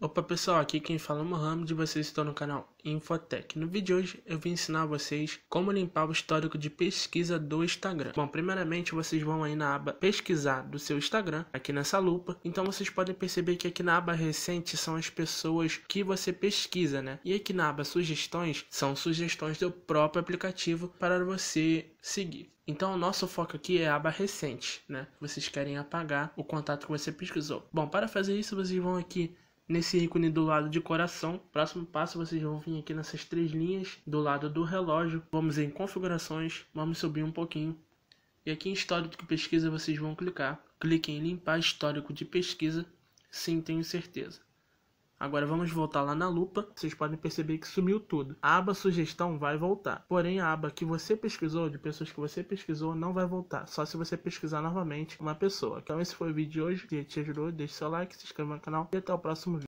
Opa pessoal, aqui quem fala é o Mohamed e vocês estão no canal Infotech. No vídeo de hoje eu vim ensinar vocês como limpar o histórico de pesquisa do Instagram. Bom, primeiramente vocês vão aí na aba pesquisar do seu Instagram, aqui nessa lupa. Então vocês podem perceber que aqui na aba recente são as pessoas que você pesquisa, né? E aqui na aba sugestões são sugestões do próprio aplicativo para você seguir. Então, o nosso foco aqui é a aba recente, né? Vocês querem apagar o contato que você pesquisou. Bom, para fazer isso, vocês vão aqui Nesse ícone do lado de coração, próximo passo vocês vão vir aqui nessas três linhas do lado do relógio. Vamos em configurações, vamos subir um pouquinho. E aqui em histórico de pesquisa vocês vão clicar. Clique em limpar histórico de pesquisa. Sim, tenho certeza. Agora vamos voltar lá na lupa, vocês podem perceber que sumiu tudo. A aba sugestão vai voltar, porém a aba que você pesquisou, de pessoas que você pesquisou, não vai voltar, só se você pesquisar novamente uma pessoa. Então esse foi o vídeo de hoje, se te ajudou, deixe seu like, se inscreva no canal e até o próximo vídeo.